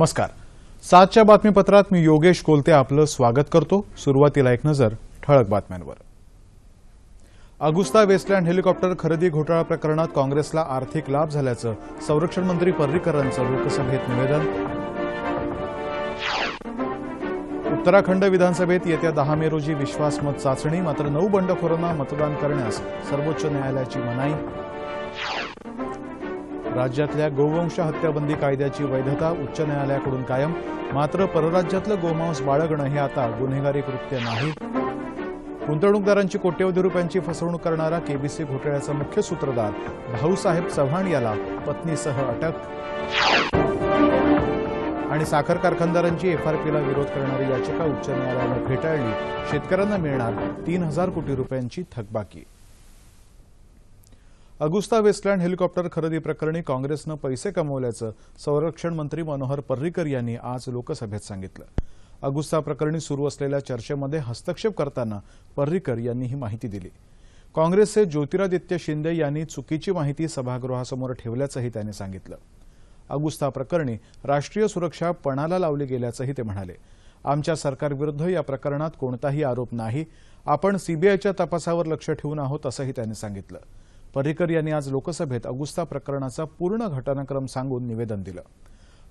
नमस्कार सातच्या बातमीपत्रात मी योगेश कोलते आपलं स्वागत करतो सुरुवातीला एक नजर ठळक बातम्यांवर अगुस्ता वेस्टलँड हेलिकॉप्टर खरेदी घोटाळा प्रकरणात काँग्रेसला आर्थिक लाभ झाल्याचं संरक्षण मंत्री पर्रीकरांचं लोकसभेत निवेदन उत्तराखंड विधानसभेत येत्या दहा मे रोजी विश्वासमत चाचणी मात्र नऊ बंडखोरांना मतदान करण्यास सर्वोच्च न्यायालयाची मनाई राज्यातल्या गोवंश हत्याबंदी कायद्याची वैधता उच्च न्यायालयाकडून कायम मात्र परराज्यातलं गोमांस बाळगणं हे आता गुन्हेगारी कृत्य नाही गुंतवणूकदारांची कोट्यवधी रुपयांची फसवणूक करणारा केबीसी घोटाळ्याचा मुख्य सूत्रधार भाऊसाहेब चव्हाण याला पत्नीसह अटक आणि साखर कारखानदारांची एफआरपीला विरोध करणारी याचिका उच्च न्यायालयानं फेटाळली शेतकऱ्यांना मिळणार तीन हजार कोटी रुपयांची थकबाकी अगुस्ता वेस्टलँड हेलिकॉप्टर खरेदी प्रकरणी काँग्रेसनं पैसे कमवल्याचं संरक्षण मंत्री मनोहर पर्रीकर यांनी आज लोकसभेत सांगितलं अगुस्ता प्रकरणी सुरू असलेल्या चर्चेमध्ये हस्तक्षेप करताना पर्रीकर यांनी ही माहिती दिली काँग्रेसचे ज्योतिरादित्य शिंदे यांनी चुकीची माहिती सभागृहासमोर ठेवल्याचंही त्यांनी सांगितलं अगुस्ता प्रकरणी राष्ट्रीय सुरक्षा पणाला लावली गेल्याचंही ते म्हणाले आमच्या सरकारविरुद्ध या प्रकरणात कोणताही आरोप नाही आपण सीबीआयच्या तपासावर लक्ष ठेवून आहोत असंही त्यांनी सांगितलं पर्रिकर यांनी आज लोकसभेत अगुस्ता प्रकरणाचा पूर्ण घटनाक्रम सांगून निवेदन दिलं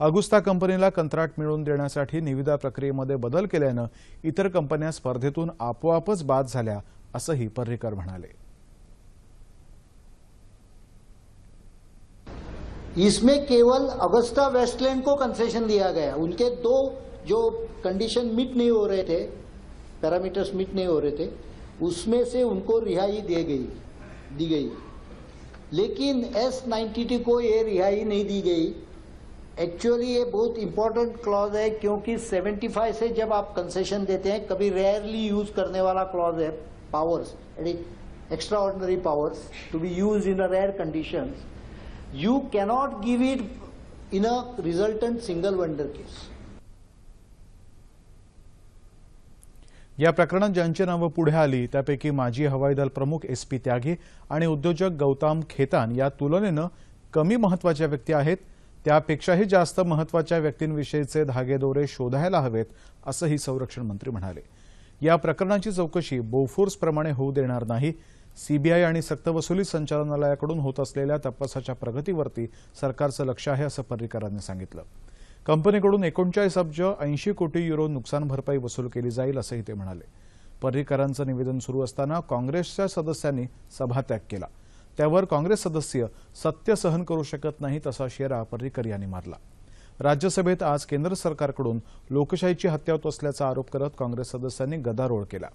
अगुस्ता कंपनीला कंत्राट मिळवून देण्यासाठी निविदा प्रक्रियेमध्ये बदल केल्यानं इतर कंपन्या स्पर्धेतून आपोआपच बाद झाल्या असंही पर्रिकर म्हणाले इसमें केवल अगस्ता वेस्टलैंड को कंसेशन दिया गया उनके दो जो कंडीशन मीट नहीं हो रहे थे पैरामीटर्स मीट नहीं हो रहे थे उसमें से उनको रिहाई दी गई दी गई लेकिन एस नाइन्टी को ये रिहाई नहीं दी गई एक्चुअली ये बहुत इंपॉर्टेंट क्लॉज है क्योंकि 75 से जब आप कंसेशन देते हैं कभी रेयरली यूज करने वाला क्लॉज है powers extraordinary powers to be use in a rare condition you cannot give it in a resultant single wonder case या प्रकरणात ज्यांची नावं पुढे आली त्यापैकी माजी हवाई दल प्रमुख एस पी त्यागी आणि उद्योजक गौतम खेतान या तुलनेनं कमी महत्वाच्या व्यक्ती आहेत त्यापेक्षाही जास्त महत्वाच्या व्यक्तींविषयीचे धागेदोरे शोधायला हवेत असंही संरक्षण मंत्री म्हणाले या प्रकरणाची चौकशी बोफोर्सप्रमाणे होऊ देणार नाही सीबीआय आणि सक्तवसुली संचालनालयाकडून होत असलेल्या तपासाच्या प्रगतीवरती सरकारचं लक्ष आहे असं पर्रिकरांनी सांगितलं कंपनीकडून एकोणचाळीस अब्ज ऐंशी कोटी युरो नुकसान भरपाई वसूल केली जाईल असंही ते म्हणाले पर्रिकरांचं निवेदन सुरू असताना काँग्रेसच्या सदस्यांनी सभात्याग केला त्यावर काँग्रेस सदस्य सत्य सहन करू शकत नाहीत असा शेरा पर्रिकर यांनी मारला राज्यसभेत आज केंद्र सरकारकडून लोकशाहीची हत्या होत असल्याचा आरोप करत काँग्रेस सदस्यांनी गदारोळ केला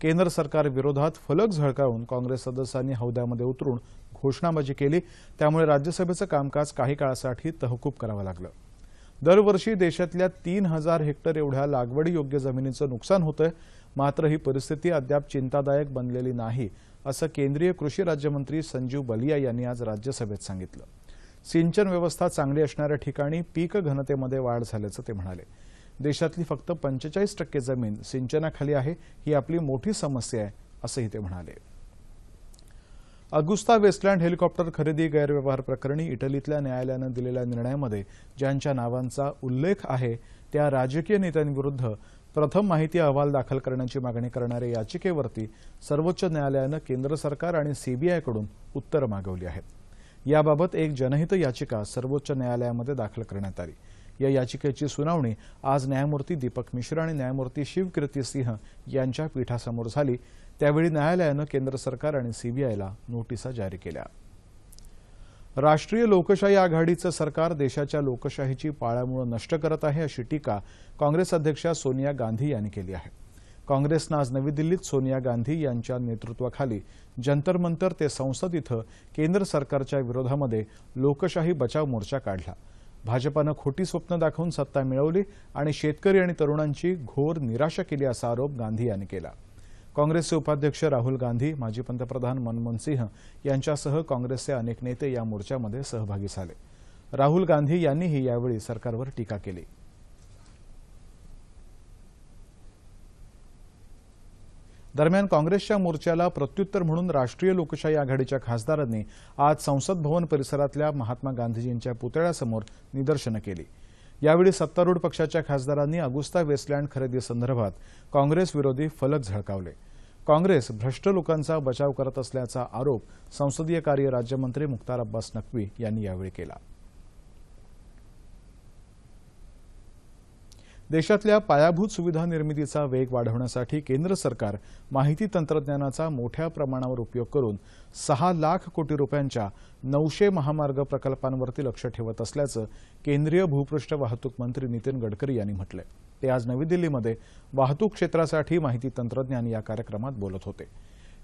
केंद्र सरकार विरोधात फलक झळकावून काँग्रेस सदस्यांनी हौद्यामध्ये उतरून घोषणाबाजी केली त्यामुळे राज्यसभेचं कामकाज काही काळासाठी तहकूब करावं लागलं दरवर्षी देशातल्या तीन हजार हेक्टर एवढ्या लागवडीयोग्य जमिनीचं नुकसान होतंय मात्र ही परिस्थिती अद्याप चिंतादायक बनलेली नाही असं केंद्रीय कृषी राज्यमंत्री संजीव बलिया यांनी आज राज्यसभेत सांगितलं सिंचन व्यवस्था चांगली असणाऱ्या ठिकाणी पीक घनतेमध्ये वाढ झाल्याचं ते म्हणाले देशातली फक्त पंचेचाळीस टक्के जमीन सिंचनाखाली आहे ही आपली मोठी समस्या आहे असंही ते म्हणाले अगुस्ता वेस्टलँड हेलिकॉप्टर खरेदी गैरव्यवहार प्रकरणी इटलीतल्या न्यायालयानं दिलेल्या निर्णयामध्ये ज्यांच्या नावांचा उल्लेख आहे त्या राजकीय नेत्यांविरुद्ध प्रथम माहिती अहवाल दाखल करण्याची मागणी करणाऱ्या याचिकेवरती सर्वोच्च न्यायालयानं केंद्र सरकार आणि सीबीआयकडून उत्तर मागवली आहेत याबाबत एक जनहित याचिका सर्वोच्च न्यायालयामध्ये दाखल करण्यात आली या याचिकेची सुनावणी आज न्यायमूर्ती दीपक मिश्रा आणि न्यायमूर्ती शिवकीर्ती सिंह यांच्या पीठासमोर झाली त्यावेळी न्यायालयानं केंद्र सरकार आणि सीबीआयला नोटिसा जारी केल्या राष्ट्रीय लोकशाही आघाडीचं सरकार देशाच्या लोकशाहीची पाळामुळं नष्ट करत आहे अशी टीका काँग्रेस अध्यक्षा सोनिया गांधी यांनी केली आहे काँग्रेसनं आज नवी दिल्लीत सोनिया गांधी यांच्या नेतृत्वाखाली जंतर मंतर ते संसद इथं केंद्र सरकारच्या विरोधामध्ये लोकशाही बचाव मोर्चा काढला भाजपानं खोटी स्वप्न दाखवून सत्ता मिळवली आणि शेतकरी आणि तरुणांची घोर निराशा केली असा आरोप गांधी यांनी केला काँग्रेसचे उपाध्यक्ष राहुल गांधी माजी पंतप्रधान मनमोहन सिंह यांच्यासह काँग्रेसचे अनेक नेते या मोर्चामध्ये सहभागी झाले राहुल गांधी यांनीही यावेळी सरकारवर टीका केली दरम्यान काँग्रेसच्या मोर्चाला प्रत्युत्तर म्हणून राष्ट्रीय लोकशाही आघाडीच्या खासदारांनी आज संसद भवन परिसरातल्या महात्मा गांधीजींच्या पुतळ्यासमोर निदर्शनं केली यावेळी सत्तारूढ पक्षाच्या खासदारांनी अगुस्ता वेस्टलँड खरेदीसंदर्भात काँग्रेस विरोधी फलक झळकावले काँग्रेस भ्रष्ट लोकांचा बचाव करत असल्याचा आरोप संसदीय कार्य राज्यमंत्री मुख्तार अब्बास नक्वी यांनी यावेळी केला देशातल्या पायाभूत सुविधा निर्मितीचा वेग वाढवण्यासाठी केंद्र सरकार माहिती तंत्रज्ञानाचा मोठ्या प्रमाणावर उपयोग करून सहा लाख कोटी रुपयांच्या नऊशे महामार्ग प्रकल्पांवरती लक्ष ठेवत असल्याचं केंद्रीय भूपृष्ठ वाहतूक मंत्री नितीन गडकरी यांनी म्हटलं आहे ते आज नवी दिल्लीमध्ये वाहतूक क्षेत्रासाठी माहिती तंत्रज्ञान या कार्यक्रमात बोलत होते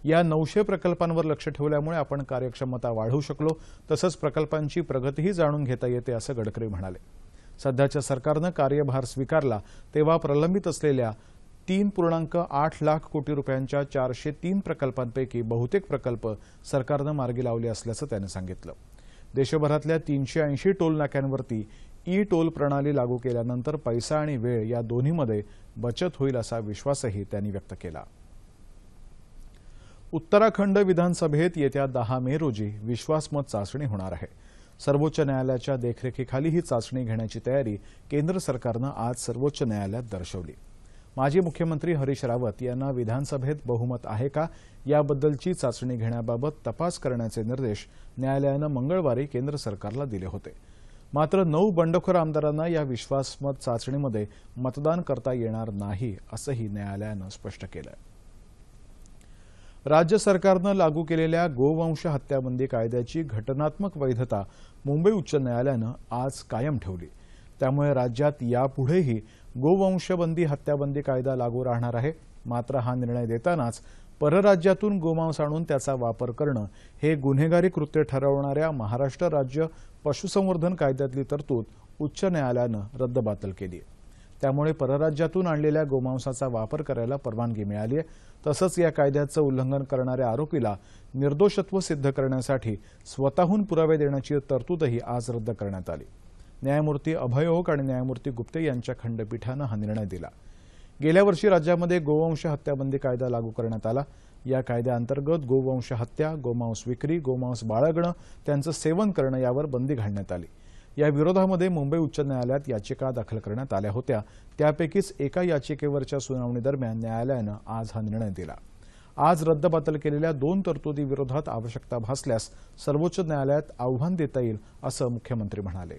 या नऊशे प्रकल्पांवर लक्ष ठेवल्यामुळे आपण कार्यक्षमता वाढवू शकलो तसंच प्रकल्पांची प्रगतीही जाणून घेता येते असं गडकरी म्हणाले सध्याच्या सरकारनं कार्यभार स्वीकारला तेव्हा प्रलंबित असलेल्या तीन पूर्णांक आठ लाख कोटी रुपयांच्या चारशे तीन प्रकल्पांपैकी बहुतेक प्रकल्प सरकारनं मार्गी लावले असल्याचं त्यांनी सांगितलं देशभरातल्या तीनशे ऐंशी टोल नाक्यांवरती ई टोल प्रणाली लागू केल्यानंतर पैसा आणि वेळ या दोन्हीमध्ये बचत होईल असा विश्वासही त्यांनी व्यक्त केला उत्तराखंड विधानसभेत येत्या दहा मे रोजी विश्वासमत चाचणी होणार आहे सर्वोच्च न्यायालयाच्या देखरेखीखाली ही चाचणी घेण्याची तयारी केंद्र सरकारनं आज सर्वोच्च न्यायालयात दर्शवली माजी मुख्यमंत्री हरीश रावत यांना विधानसभेत बहुमत आहे का याबद्दलची चाचणी घेण्याबाबत तपास करण्याचे निर्देश न्यायालयानं मंगळवारी केंद्र सरकारला दिले होते मात्र नऊ बंडखोर आमदारांना या विश्वासमत चाचणीमध्ये मतदान करता येणार नाही असंही न्यायालयानं स्पष्ट केलं राज्य सरकारनं लागू केलेल्या गोवंश हत्याबंदी कायद्याची घटनात्मक वैधता मुंबई उच्च न्यायालयानं आज कायम ठेवली त्यामुळे राज्यात यापुढेही गोवंशबंदी हत्याबंदी कायदा लागू राहणार आहे मात्र हा निर्णय देतानाच परराज्यातून गोमांस आणून त्याचा वापर करणं हे गुन्हेगारी कृत्य ठरवणाऱ्या महाराष्ट्र राज्य पशुसंवर्धन कायद्यातली तरतूद उच्च न्यायालयानं रद्दबातल केली त्यामुळे परराज्यातून आणलेल्या गोमांसाचा वापर करायला परवानगी मिळाली आहे तसंच या कायद्याचं उल्लंघन करणाऱ्या आरोपीला निर्दोषत्व सिद्ध करण्यासाठी स्वतःहून पुरावे देण्याची तरतूदही आज रद्द करण्यात आली न्यायमूर्ती अभय ओक आणि न्यायमूर्ती गुप्ते यांच्या खंडपीठानं हा निर्णय दिला गेल्या वर्षी राज्यामध्ये गोवंश हत्याबंदी कायदा लागू करण्यात आला या कायद्याअंतर्गत गोवंश हत्या गोमांस विक्री गोमांस बाळगणं त्यांचं सेवन करणं यावर बंदी घालण्यात आली या विरोधामध्ये मुंबई उच्च न्यायालयात याचिका दाखल करण्यात आल्या होत्या त्यापैकीच एका याचिकेवरच्या दरम्यान न्यायालयानं आज हा निर्णय दिला आज रद्दबातल केलेल्या दोन तरतुदी विरोधात आवश्यकता भासल्यास सर्वोच्च न्यायालयात आव्हान देता येईल असं मुख्यमंत्री म्हणाले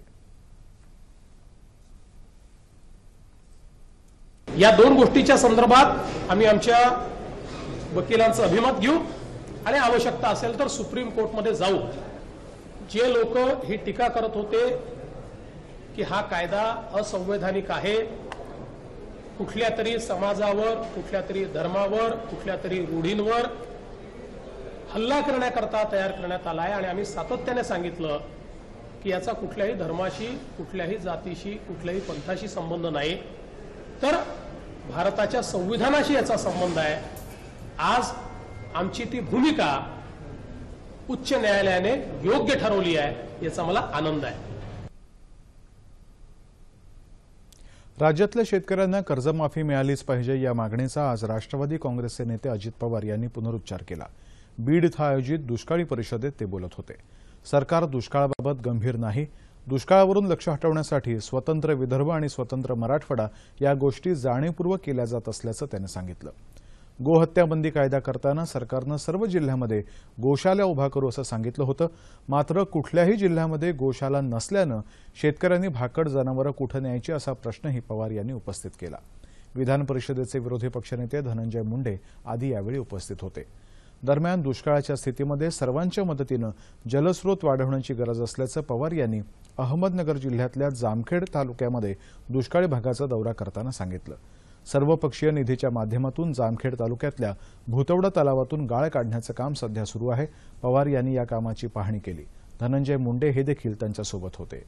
या दोन गोष्टीच्या संदर्भात आम्ही आमच्या वकिलांचं अभिमत घेऊ आणि आवश्यकता असेल तर सुप्रीम कोर्टमध्ये जाऊ जे लोक ही टीका करत होते की हा कायदा असंवैधानिक आहे कुठल्या तरी समाजावर कुठल्या तरी धर्मावर कुठल्या तरी रूढींवर हल्ला करण्याकरता तयार करण्यात आला आहे आणि आम्ही सातत्याने सांगितलं की याचा कुठल्याही धर्माशी कुठल्याही जातीशी कुठल्याही पंथाशी संबंध नाही तर भारताच्या संविधानाशी याचा संबंध आहे आज आमची ती भूमिका उच्च न्यायालयाने योग्य ठरवली आहे याचा मला आनंद आहे राज्यातल्या शेतकऱ्यांना कर्जमाफी मिळालीच पाहिजे या मागणीचा आज राष्ट्रवादी काँग्रेसचे नेते अजित पवार यांनी पुनरुच्चार केला बीड इथं आयोजित दुष्काळी परिषदेत ते बोलत होते सरकार दुष्काळाबाबत गंभीर नाही दुष्काळावरून लक्ष हटवण्यासाठी स्वतंत्र विदर्भ आणि स्वतंत्र मराठवाडा या गोष्टी जाणीवपूर्वक केल्या जात असल्याचं त्यांनी सांगितलं गोहत्याबंदी कायदा करताना सरकारनं सर्व जिल्ह्यांमध्ये गोशाला उभा करू असं सांगितलं होतं मात्र कुठल्याही जिल्ह्यामध्ये गोशाला नसल्यानं शेतकऱ्यांनी भाकड जनावरं कुठं न्यायची असा प्रश्नही पवार यांनी उपस्थित केला विधान परिषदेचे विरोधी पक्षनेते धनंजय मुंडे आदी यावेळी उपस्थित होते दरम्यान दुष्काळाच्या स्थितीमध्ये सर्वांच्या मदतीनं जलस्रोत वाढवण्याची गरज असल्याचं पवार यांनी अहमदनगर जिल्ह्यातल्या जामखेड तालुक्यामध्ये दुष्काळी भागाचा दौरा करताना सांगितलं सर्वपक्षीय निधीच्या माध्यमातून जामखेड तालुक्यातल्या भूतवडा तलावातून गाळ काढण्याचं काम सध्या सुरू आहे पवार यांनी या कामाची पाहणी केली धनंजय मुंडे हे देखील त्यांच्यासोबत होते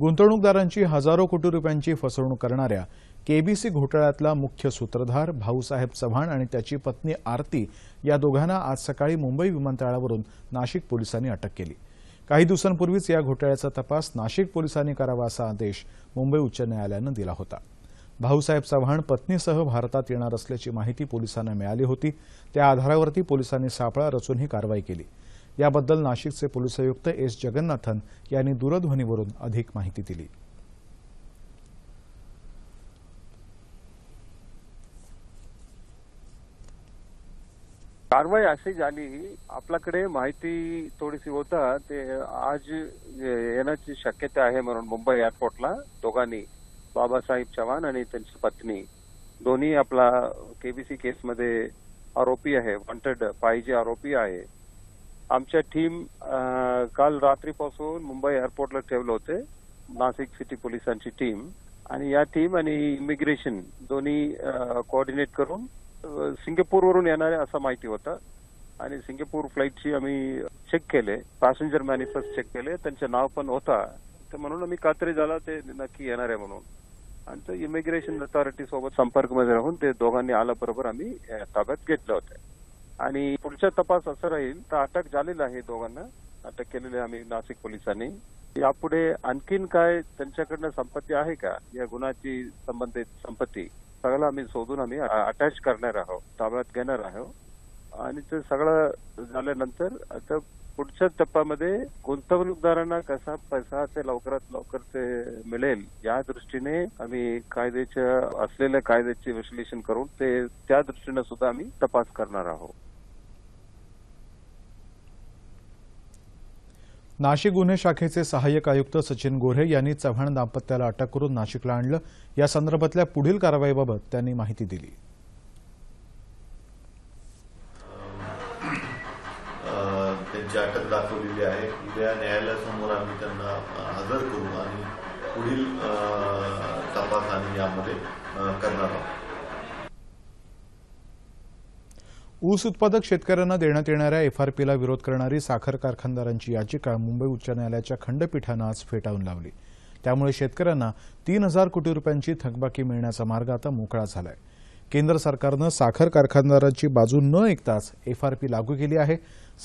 गुंतवणूकदारांची हजारो कोटी रुपयांची फसवणूक करणाऱ्या केबीसी घोटाळ्यातला मुख्य सूत्रधार भाऊसाहेब चव्हाण आणि त्याची पत्नी आरती या दोघांना आज सकाळी मुंबई विमानतळावरून नाशिक पोलिसांनी अटक केली काही दिवसांपूर्वीच या घोटाळ्याचा तपास नाशिक पोलिसांनी करावा असा आदेश मुंबई उच्च न्यायालयानं दिला होता भाऊसाहेब चव्हाण पत्नीसह भारतात येणार असल्याची माहिती पोलिसांना मिळाली होती त्या आधारावरती पोलिसांनी सापळा रचून ही कारवाई केली याबद्दल नाशिकचे पोलीस आयुक्त एस जगन्नाथन यांनी दूरध्वनीवरून अधिक माहिती दिली कारवाई अशी झाली आपल्याकडे माहिती थोडीशी होता ते आज येण्याची शक्यता आहे म्हणून मुंबई एअरपोर्टला दोघांनी बाबासाहेब चव्हाण आणि त्यांची पत्नी दोन्ही आपला केबीसी केसमध्ये आरोपी आहे वॉन्टेड पाहिजे आरोपी आहे आमच्या टीम काल रात्रीपासून मुंबई एअरपोर्टला ठेवले होते नाशिक सिटी पोलिसांची टीम आणि या टीम आणि इमिग्रेशन दोन्ही कोऑर्डिनेट करून सिंगापूरवरून येणार आहे असं माहिती होतं आणि सिंगापूर फ्लाईटची आम्ही चेक केले पॅसेंजर मॅनिफेस्ट चेक केले त्यांचं नाव पण होता तर म्हणून आम्ही कात्री झाला ते नक्की येणार आहे म्हणून आमच्या इमिग्रेशन अथॉरिटी सोबत संपर्क मध्ये राहून ते दोघांनी बरोबर आम्ही ताब्यात घेतलं होतं आणि पुढचा तपास असं राहील तर अटक झालेला आहे दोघांना अटक केलेली आम्ही नाशिक पोलिसांनी यापुढे आणखीन काय त्यांच्याकडनं संपत्ती आहे का या गुन्ह्याची संबंधित संपत्ती सगळ्याला आम्ही शोधून आम्ही अटॅच करणार आहोत ताब्यात घेणार आहोत आणि ते सगळं झाल्यानंतर आता पुढच्या टप्प्यामध्ये गुंतवणूकदारांना कसा पैसा ते लवकरात लवकर ते मिळेल या दृष्टीने आम्ही कायद्याच्या असलेल्या कायद्याचे विश्लेषण करून ते त्या दृष्टीने सुद्धा आम्ही तपास करणार आहोत नाशिक गुन्हे शाखेचे सहाय्यक आयुक्त सचिन गोऱ्हे यांनी चव्हाण दाम्पत्याला अटक करून नाशिकला आणलं या संदर्भातल्या पुढील कारवाईबाबत त्यांनी माहिती दिली त्यांची अटक दाखवलेली आहे उद्या न्यायालयासमोर आम्ही त्यांना हजर करू आणि पुढील तपास आम्ही यामध्ये करणार आहोत ऊस उत्पादक शेतकऱ्यांना देण्यात येणाऱ्या एफआरपीला विरोध करणारी साखर कारखानदारांची याचिका मुंबई उच्च न्यायालयाच्या खंडपीठानं आज फेटाळून लावली त्यामुळे शेतकऱ्यांना तीन हजार कोटी रुपयांची थकबाकी मिळण्याचा मार्ग आता मोकळा झाला आहे केंद्र सरकारनं साखर कारखानदारांची बाजू न ऐकताच एफआरपी लागू केली आहे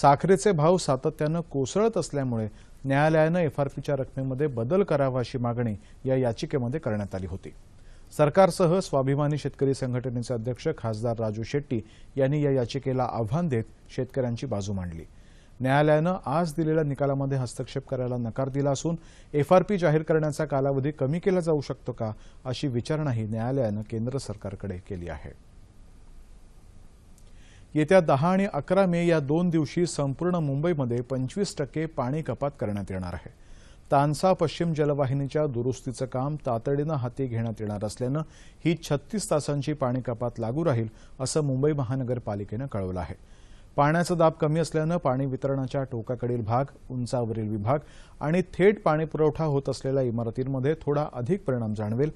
साखरेचे भाव सातत्यानं कोसळत असल्यामुळे न्यायालयानं एफआरपीच्या रकमेमध्ये बदल करावा अशी मागणी या याचिकेमध्ये करण्यात आली होती सरकारसह स्वाभिमानी शेतकरी संघटनेचे अध्यक्ष खासदार राजू शेट्टी यांनी या याचिकेला आव्हान देत शेतकऱ्यांची बाजू मांडली न्यायालयानं आज दिलेल्या निकालामध्ये हस्तक्षेप करायला नकार दिला असून एफआरपी जाहीर करण्याचा कालावधी कमी केला जाऊ शकतो का अशी विचारणाही न्यायालयानं केंद्र सरकारकडे केली आहे येत्या दहा आणि अकरा मे या दोन दिवशी संपूर्ण मुंबईमध्ये पंचवीस टक्के पाणी कपात करण्यात येणार आहे तानसा पश्चिम जलवाहिनीच्या दुरुस्तीचं काम तातडीनं हाती घेण्यात येणार असल्यानं ही छत्तीस तासांची पाणी कपात लागू राहील असं मुंबई महानगरपालिकेनं कळवलं आहे पाण्याचा दाब कमी असल्यानं पाणी वितरणाच्या टोकाकडील भाग उंचावरील विभाग आणि थेट पाणी पुरवठा होत असलेल्या इमारतींमध्ये थोडा अधिक परिणाम जाणवेल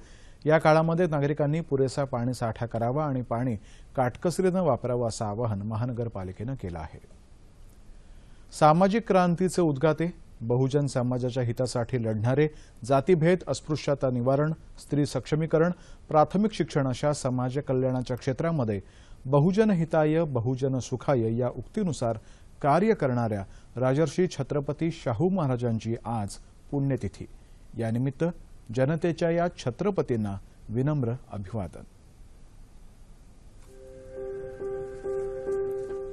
या काळामध्ये नागरिकांनी पुरेसा पाणी साठा करावा आणि पाणी काटकसरीनं वापरावं असं आवाहन महानगरपालिकेनं केलं आहे सामाजिक क्रांतीचे उद्गाते बहुजन समाजाच्या हितासाठी लढणारे जातीभेद अस्पृश्यता निवारण स्त्री सक्षमीकरण प्राथमिक शिक्षण अशा समाज कल्याणाच्या क्षेत्रामध्ये बहुजन हिताय बहुजन सुखाय या उक्तीनुसार कार्य करणाऱ्या राजर्षी छत्रपती शाहू महाराजांची आज पुण्यतिथी यानिमित्त जनतेच्या या छत्रपतींना विनम्र अभिवादन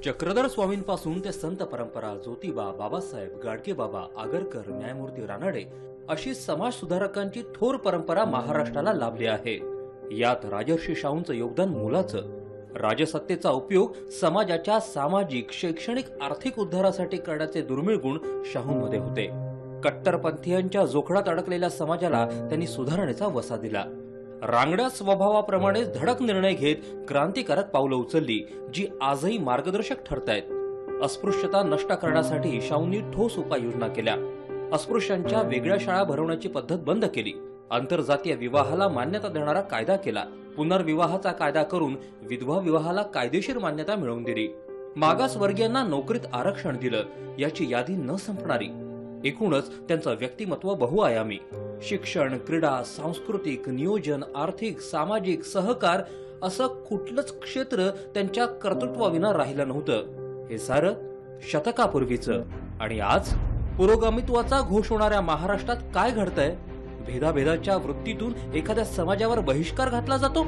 चक्रधर स्वामींपासून ते संत परंपरा ज्योतिबा बाबासाहेब गाडके बाबा आगरकर न्यायमूर्ती रानडे अशी समाज सुधारकांची थोर परंपरा महाराष्ट्राला लाभली आहे यात राजर्षी शाहूंचं योगदान मोलाचं राजसत्तेचा उपयोग समाजाच्या सामाजिक शैक्षणिक आर्थिक उद्धारासाठी करण्याचे दुर्मिळ गुण शाहूंमध्ये होते कट्टरपंथीयांच्या जोखडात अडकलेल्या समाजाला त्यांनी सुधारणेचा वसा दिला रांगड्या स्वभावाप्रमाणेच धडक निर्णय घेत क्रांतिकारक पावलं उचलली जी आजही मार्गदर्शक ठरतायत अस्पृश्यता नष्ट करण्यासाठी शाहूंनी ठोस उपाययोजना केल्या अस्पृश्यांच्या वेगळ्या शाळा भरवण्याची पद्धत बंद केली आंतरजातीय विवाहाला मान्यता देणारा कायदा केला पुनर्विवाहाचा कायदा करून विधवा विवाहाला कायदेशीर मान्यता मिळवून दिली वर्गीयांना नोकरीत आरक्षण दिलं याची यादी न संपणारी एकूणच त्यांचं व्यक्तिमत्व बहुआयामी शिक्षण क्रीडा सांस्कृतिक नियोजन आर्थिक सामाजिक सहकार असं कुठलंच क्षेत्र त्यांच्या कर्तृत्वाविना राहिलं नव्हतं हे सारं शतकापूर्वीचं आणि आज पुरोगामित्वाचा घोष होणाऱ्या महाराष्ट्रात काय घडतंय भेदाभेदाच्या वृत्तीतून एखाद्या समाजावर बहिष्कार घातला जातो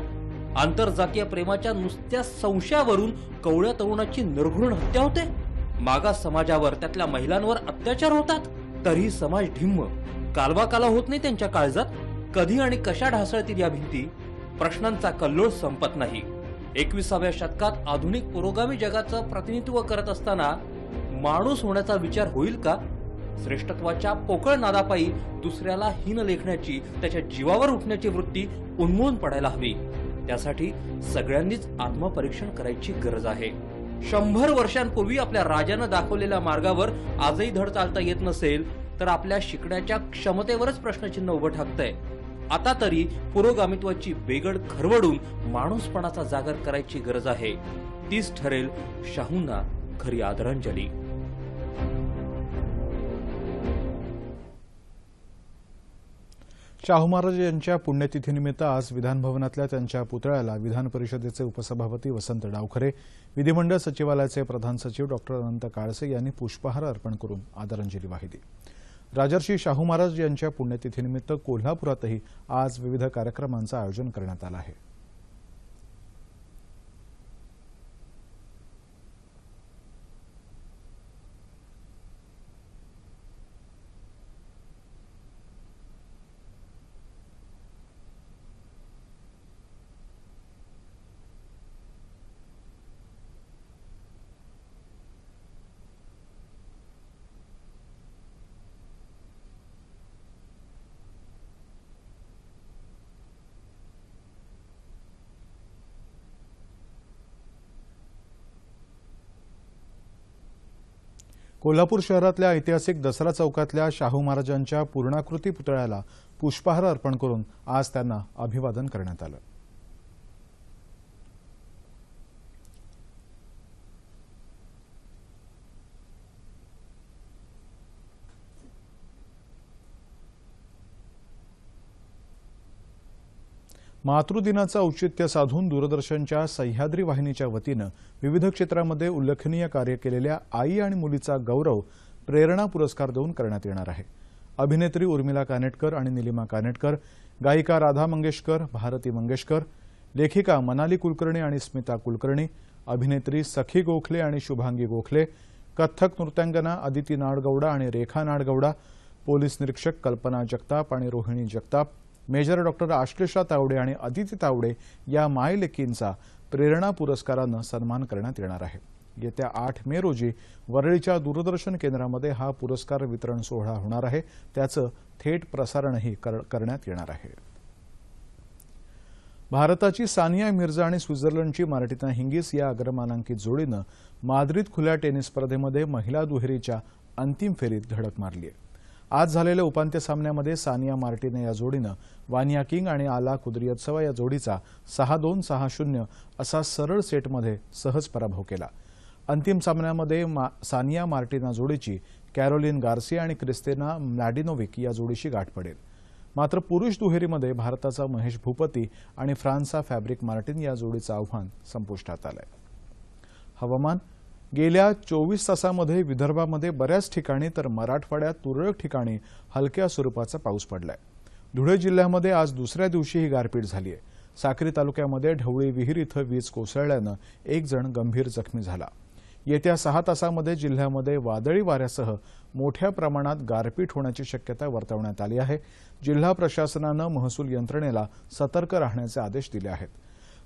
आंतरजातीय प्रेमाच्या नुसत्या संशयावरून कवळ्या तरुणाची निर्घृण हत्या होते मागास समाजावर त्यातल्या महिलांवर अत्याचार होतात तरी समाज ढिम्म काला होत नाही त्यांच्या काळजात कधी आणि कशा ढासळतील या भीती प्रश्नांचा कल्लोळ संपत नाही एकविसाव्या शतकात आधुनिक पुरोगामी जगाचं प्रतिनिधित्व करत असताना माणूस होण्याचा विचार होईल का श्रेष्ठत्वाच्या पोकळ नादापायी दुसऱ्याला हीन लेखण्याची त्याच्या जीवावर उठण्याची वृत्ती उन्मळून पडायला हवी त्यासाठी सगळ्यांनीच आत्मपरीक्षण करायची गरज आहे शंभर वर्षांपूर्वी आपल्या राजानं दाखवलेल्या मार्गावर आजही धड चालता येत नसेल तर आपल्या शिकण्याच्या क्षमतेवरच प्रश्नचिन्ह उभं ठाकतंय आता तरी पुरोगामित्वाची बेगड खरवडून माणूसपणाचा जागर करायची गरज आहे तीच ठरेल शाहूंना खरी आदरांजली शाहू महाराज यांच्या पुण्यतिथीनिमित्त आज विधानभवनातल्या त्यांच्या पुतळ्याला विधान परिषदेचे उपसभापती वसंत डावखरे विधिमंडळ सचिवालयाचे प्रधान सचिव डॉक्टर अनंत काळसे यांनी पुष्पहार अर्पण करून आदरांजली वाहिली राजर्षी शाहू महाराज यांच्या पुण्यतिथीनिमित्त कोल्हापुरातही आज विविध कार्यक्रमांचं आयोजन करण्यात आलं आहे कोल्हापूर शहरातल्या ऐतिहासिक दसरा चौकातल्या शाहू महाराजांच्या पूर्णाकृती पुतळ्याला पुष्पहार अर्पण करून आज त्यांना अभिवादन करण्यात आलं मातृदिनाचं औचित्य साधून दूरदर्शनच्या सह्याद्री वाहिनीच्या वतीनं विविध क्षेत्रामध्ये उल्लेखनीय कार्य केलेल्या आई आणि मुलीचा गौरव प्रेरणा पुरस्कार देऊन करण्यात येणार आहे अभिनेत्री उर्मिला कानेटकर आणि निलिमा कानेटकर गायिका राधा मंगेशकर भारती मंगेशकर लेखिका मनाली कुलकर्णी आणि स्मिता कुलकर्णी अभिनेत्री सखी गोखले आणि शुभांगी गोखले कथ्थक नृत्यांगना अदिती नाडगौडा आणि रेखा नाडगौडा पोलीस निरीक्षक कल्पना जगताप आणि रोहिणी जगताप मेजर डॉक्टर आश्लेषा तावडे आणि अदिती तावडे या मायलेकींचा प्रेरणा पुरस्कारानं सन्मान करण्यात येणार आहे येत्या आठ मे रोजी वरळीच्या दूरदर्शन केंद्रामध्ये हा पुरस्कार वितरण सोहळा होणार आहे त्याचं थेट प्रसारणही करण्यात येणार आहे भारताची सानिया मिर्झा आणि स्वित्झर्लंडची मार्टिना हिंगिस या अग्रमानांकित जोडीनं माद्रिद खुल्या टेनिस स्पर्धेमध्ये महिला दुहेरीच्या अंतिम फेरीत धडक मारली आहे आज झालेल्या उपांत्य सामन्यामध्ये सानिया मार्टिने या जोडीनं वानिया किंग आणि आला कुद्रियत्सवा या जोडीचा सहा दोन सहा शून्य असा सरळ सेटमध्ये सहज पराभव केला अंतिम सामन्यामध्ये मा सानिया मार्टिना जोडीची कॅरोलिन गार्सिया आणि क्रिस्तेना म्लॅडिनोविक या जोडीशी गाठ पडेल मात्र पुरुष दुहेरीमध्ये भारताचा महेश भूपती आणि फ्रान्सचा फॅब्रिक मार्टिन या जोडीचं आव्हान संपुष्टात आलं हवामान गेल्या चोवीस तासामध्ये विदर्भामध्ये बऱ्याच ठिकाणी तर मराठवाड्यात तुरळक ठिकाणी हलक्या स्वरूपाचा पाऊस पडलाय धुळे जिल्ह्यामध्ये आज दुसऱ्या ही गारपीट झाली आहे साक्री तालुक्यामध्ये ढवळी विहीर इथं वीज कोसळल्यानं एक जण गंभीर जखमी झाला येत्या सहा तासामध्ये जिल्ह्यामध्ये वादळी वाऱ्यासह मोठ्या प्रमाणात गारपीट होण्याची शक्यता वर्तवण्यात आली आहे जिल्हा प्रशासनानं महसूल यंत्रणेला सतर्क राहण्याचे आदेश दिले आहेत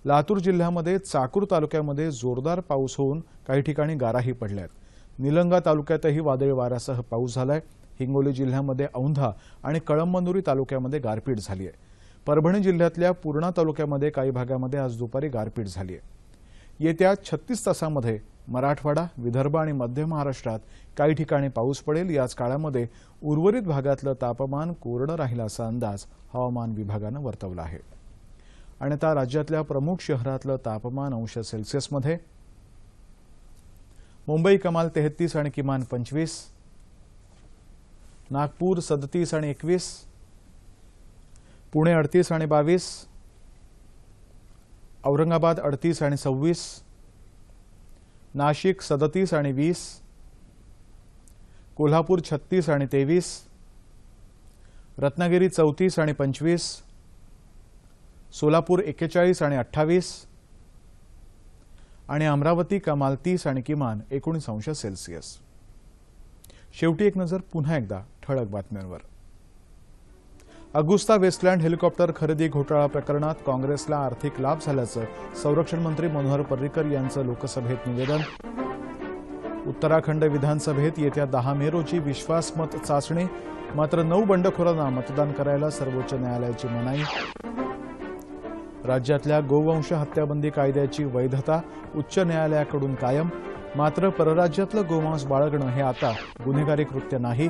लातूर जिल्ह्यामध्ये चाकूर तालुक्यामध्ये जोरदार पाऊस होऊन काही ठिकाणी गाराही पडल्यात निलंगा तालुक्यातही वादळी वाऱ्यासह पाऊस झालाय हिंगोली जिल्ह्यामध्ये औंधा आणि कळंबनुरी तालुक्यामध्ये गारपीट झाली आहे परभणी जिल्ह्यातल्या पूर्णा तालुक्यामध्ये काही भागामध्ये आज दुपारी गारपीट झाली आहे येत्या छत्तीस तासामध्ये मराठवाडा विदर्भ आणि मध्य महाराष्ट्रात काही ठिकाणी पाऊस पडेल याच काळामध्ये उर्वरित भागातलं तापमान कोरडं राहील असा अंदाज हवामान विभागानं वर्तवला आहे आणि आता राज्यातल्या प्रमुख शहरातलं तापमान अंश सेल्सिअसमध्ये मुंबई कमाल तेहतीस आणि किमान पंचवीस नागपूर सदतीस आणि एकवीस पुणे अडतीस आणि बावीस औरंगाबाद अडतीस आणि सव्वीस नाशिक सदतीस आणि वीस कोल्हापूर छत्तीस आणि तेवीस रत्नागिरी चौतीस आणि पंचवीस सोलापूर एक्केचाळीस आणि अठ्ठावीस आणि अमरावती कमाल तीस आणि किमान एकोणीस अंश सेल्सिअस शेवटी एक नजर पुन्हा एकदा ठळक बातम्यांवर अगुस्ता वेस्टलँड हेलिकॉप्टर खरेदी घोटाळा प्रकरणात काँग्रेसला आर्थिक लाभ झाल्याचं संरक्षण मंत्री मनोहर पर्रिकर यांचं लोकसभेत निवेदन उत्तराखंड विधानसभेत येत्या दहा मे रोजी विश्वासमत चाचणी मात्र नऊ बंडखोरांना मतदान करायला सर्वोच्च न्यायालयाची मनाई राज्यातल्या गोवंश हत्याबंदी कायद्याची वैधता उच्च न्यायालयाकडून कायम मात्र परराज्यातलं गोमांस बाळगणं हे आता गुन्हेगारी कृत्य नाही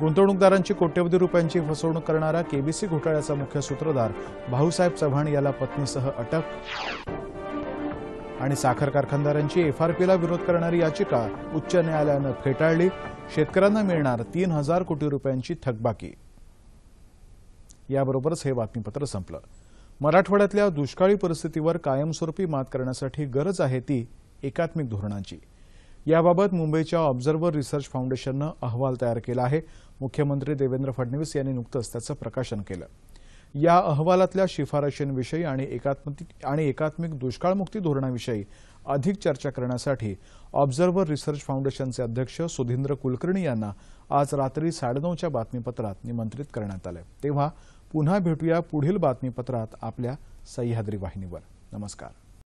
गुंतवणूकदारांची कोट्यवधी रुपयांची फसवणूक करणारा केबीसी घोटाळ्याचा मुख्य सूत्रधार भाऊसाहेब चव्हाण याला पत्नीसह अटक आणि साखर कारखानदारांची एफआरपीला विरोध करणारी याचिका उच्च न्यायालयानं फेटाळली शेतकऱ्यांना मिळणार तीन हजार कोटी रुपयांची थकबाकी याबरोबरच हे बातमीपत्र संपलं मराठवाड्यातल्या दुष्काळी परिस्थितीवर कायमस्वरूपी मात करण्यासाठी गरज आहे ती एकात्मिक धोरणाची याबाबत मुंबईच्या ऑब्झर्व्हर रिसर्च फाउंडेशननं अहवाल तयार केला आहे मुख्यमंत्री देवेंद्र फडणवीस यांनी नुकतंच त्याचं प्रकाशन केलं या अहवालातल्या शिफारशींविषयी आणि एकात्मिक आणि एकात्मिक दुष्काळमुक्ती धोरणाविषयी अधिक चर्चा करण्यासाठी ऑब्झर्व्हर रिसर्च फाउंडेशनचे अध्यक्ष सुधींद्र कुलकर्णी यांना आज रात्री साडेनऊच्या बातमीपत्रात निमंत्रित करण्यात आलं तेव्हा पुन्हा भेटूया पुढील बातमीपत्रात आपल्या सह्याद्री वाहिनीवर नमस्कार